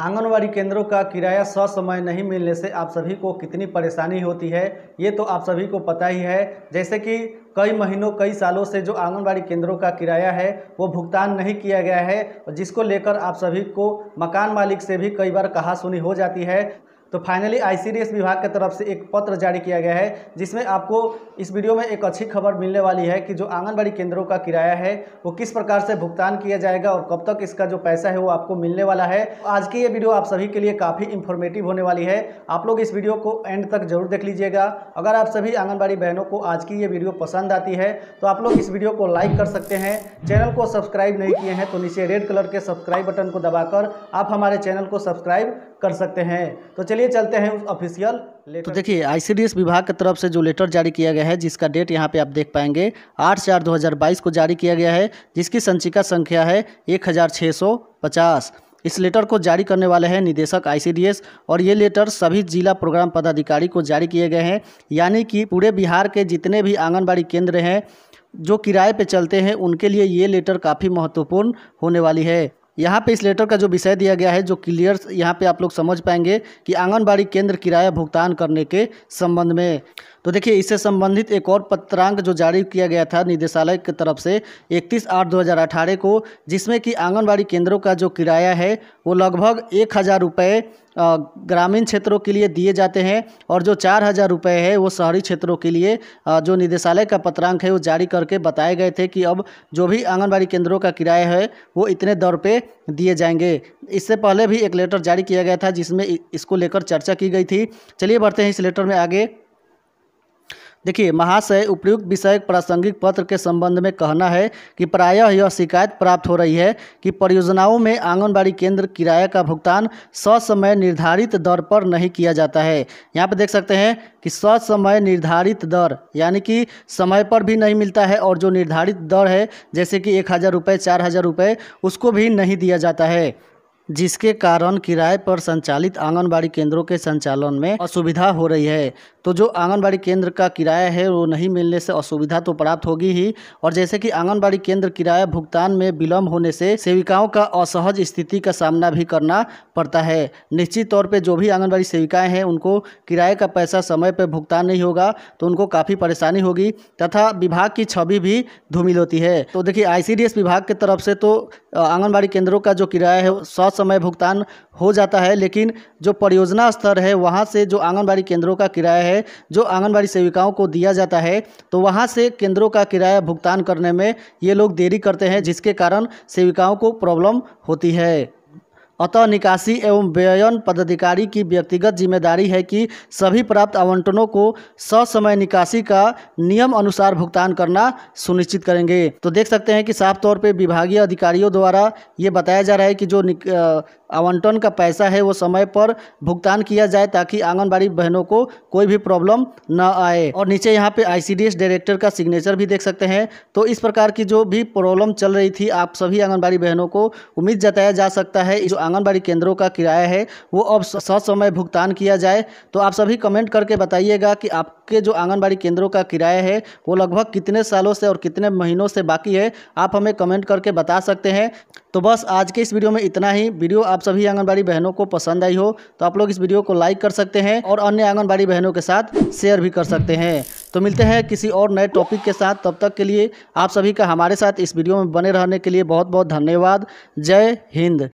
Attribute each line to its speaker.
Speaker 1: आंगनवाड़ी केंद्रों का किराया समय नहीं मिलने से आप सभी को कितनी परेशानी होती है ये तो आप सभी को पता ही है जैसे कि कई महीनों कई सालों से जो आंगनबाड़ी केंद्रों का किराया है वो भुगतान नहीं किया गया है जिसको लेकर आप सभी को मकान मालिक से भी कई बार कहा सुनी हो जाती है तो फाइनली आईसीडीएस विभाग की तरफ से एक पत्र जारी किया गया है जिसमें आपको इस वीडियो में एक अच्छी खबर मिलने वाली है कि जो आंगनबाड़ी केंद्रों का किराया है वो किस प्रकार से भुगतान किया जाएगा और कब तक इसका जो पैसा है वो आपको मिलने वाला है आज की ये वीडियो आप सभी के लिए काफ़ी इन्फॉर्मेटिव होने वाली है आप लोग इस वीडियो को एंड तक जरूर देख लीजिएगा अगर आप सभी आंगनबाड़ी बहनों को आज की ये वीडियो पसंद आती है तो आप लोग इस वीडियो को लाइक कर सकते हैं चैनल को सब्सक्राइब नहीं किए हैं तो नीचे रेड कलर के सब्सक्राइब बटन को दबाकर आप हमारे चैनल को सब्सक्राइब कर सकते हैं तो चलिए चलिए चलते हैं उस ऑफिशियल तो देखिए आईसीडीएस विभाग की तरफ से जो लेटर जारी किया गया है जिसका डेट यहाँ पे आप देख पाएंगे आठ चार 2022 को जारी किया गया है जिसकी संचिका संख्या है एक हज़ार छः सौ पचास इस लेटर को जारी करने वाले हैं निदेशक आईसीडीएस और ये लेटर सभी जिला प्रोग्राम पदाधिकारी को जारी किए गए हैं यानी कि पूरे बिहार के जितने भी आंगनबाड़ी केंद्र हैं जो किराए पे चलते हैं उनके लिए ये लेटर काफ़ी महत्वपूर्ण होने वाली है यहाँ पे इस लेटर का जो विषय दिया गया है जो क्लियर यहाँ पे आप लोग समझ पाएंगे कि आंगनबाड़ी केंद्र किराया भुगतान करने के संबंध में तो देखिए इससे संबंधित एक और पत्रांक जो जारी किया गया था निदेशालय की तरफ से इकतीस आठ दो हज़ार अठारह को जिसमें कि आंगनबाड़ी केंद्रों का जो किराया है वो लगभग एक हज़ार रुपये ग्रामीण क्षेत्रों के लिए दिए जाते हैं और जो चार हज़ार रुपये है वो शहरी क्षेत्रों के लिए जो निदेशालय का पत्रांक है वो जारी करके बताए गए थे कि अब जो भी आंगनबाड़ी केंद्रों का किराया है वो इतने दर पे दिए जाएंगे इससे पहले भी एक लेटर जारी किया गया था जिसमें इसको लेकर चर्चा की गई थी चलिए बढ़ते हैं इस लेटर में आगे देखिए महाशय उपयुक्त विषय प्रासंगिक पत्र के संबंध में कहना है कि प्रायः यह शिकायत प्राप्त हो रही है कि परियोजनाओं में आंगनबाड़ी केंद्र किराया का भुगतान ससमय निर्धारित दर पर नहीं किया जाता है यहाँ पर देख सकते हैं कि ससमय निर्धारित दर यानी कि समय पर भी नहीं मिलता है और जो निर्धारित दर है जैसे कि एक हज़ार रुपये चार हज़ार रुपये उसको भी नहीं दिया जाता है जिसके कारण किराए पर संचालित आंगनबाड़ी केंद्रों के संचालन में असुविधा हो रही है तो जो आंगनबाड़ी केंद्र का किराया है वो नहीं मिलने से असुविधा तो प्राप्त होगी ही और जैसे कि आंगनबाड़ी केंद्र किराया भुगतान में विलम्ब होने से सेविकाओं का असहज स्थिति का सामना भी करना पड़ता है निश्चित तौर पर जो भी आंगनबाड़ी सेविकाएँ हैं उनको किराए का पैसा समय पर भुगतान नहीं होगा तो उनको काफ़ी परेशानी होगी तथा विभाग की छवि भी धूमिल होती है तो देखिए आई विभाग की तरफ से तो आंगनबाड़ी केंद्रों का जो किराया है सौ समय भुगतान हो जाता है लेकिन जो परियोजना स्तर है वहाँ से जो आंगनबाड़ी केंद्रों का किराया है जो आंगनबाड़ी सेविकाओं को दिया जाता है तो वहाँ से केंद्रों का किराया भुगतान करने में ये लोग देरी करते हैं जिसके कारण सेविकाओं को प्रॉब्लम होती है अतः निकासी एवं व्ययन पदाधिकारी की व्यक्तिगत जिम्मेदारी है कि सभी प्राप्त आवंटनों को ससमय निकासी का नियम अनुसार भुगतान करना सुनिश्चित करेंगे तो देख सकते हैं कि साफ तौर पर विभागीय अधिकारियों द्वारा ये बताया जा रहा है कि जो आवंटन का पैसा है वो समय पर भुगतान किया जाए ताकि आंगनबाड़ी बहनों को कोई भी प्रॉब्लम ना आए और नीचे यहाँ पे आईसीडीएस डायरेक्टर का सिग्नेचर भी देख सकते हैं तो इस प्रकार की जो भी प्रॉब्लम चल रही थी आप सभी आंगनबाड़ी बहनों को उम्मीद जताया जा सकता है जो आंगनबाड़ी केंद्रों का किराया है वो अब ससमय भुगतान किया जाए तो आप सभी कमेंट करके बताइएगा कि आपके जो आंगनबाड़ी केंद्रों का किराया है वो लगभग कितने सालों से और कितने महीनों से बाकी है आप हमें कमेंट करके बता सकते हैं तो बस आज के इस वीडियो में इतना ही वीडियो आप आप सभी आंगनबाड़ी बहनों को पसंद आई हो तो आप लोग इस वीडियो को लाइक कर सकते हैं और अन्य आंगनबाड़ी बहनों के साथ शेयर भी कर सकते हैं तो मिलते हैं किसी और नए टॉपिक के साथ तब तक के लिए आप सभी का हमारे साथ इस वीडियो में बने रहने के लिए बहुत बहुत धन्यवाद जय हिंद